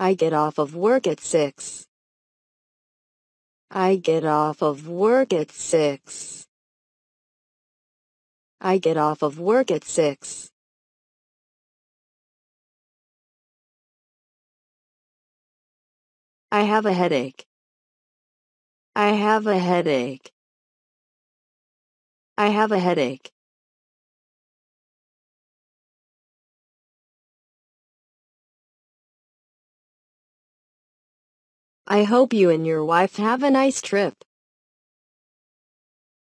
I get off of work at 6. I get off of work at 6. I get off of work at 6. I have a headache. I have a headache. I have a headache. I hope you and your wife have a nice trip.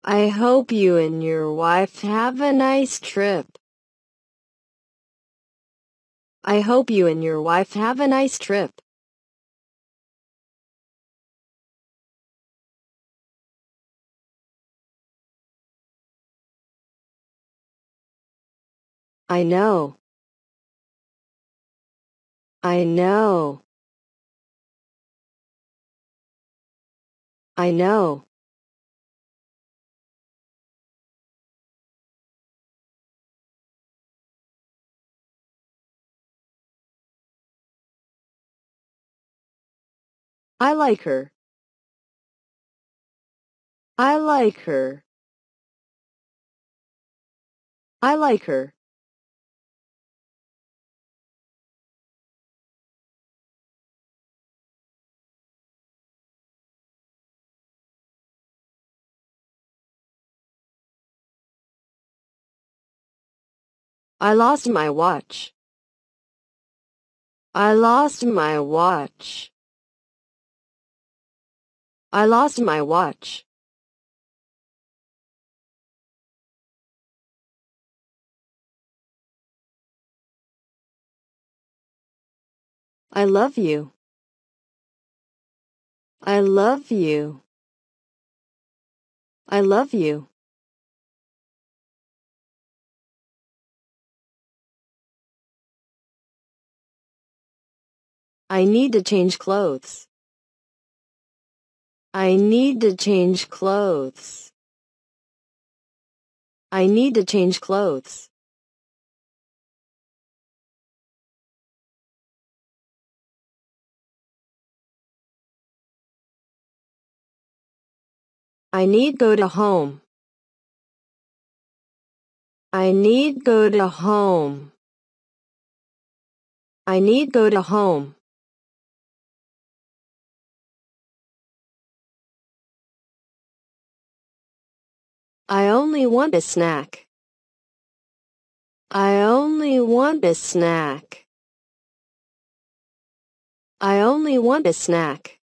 I hope you and your wife have a nice trip. I hope you and your wife have a nice trip. I know. I know. I know. I like her. I like her. I like her. I lost my watch. I lost my watch. I lost my watch. I love you. I love you. I love you. I need to change clothes. I need to change clothes. I need to change clothes. I need go to home. I need go to home. I need go to home. I only want a snack. I only want a snack. I only want a snack.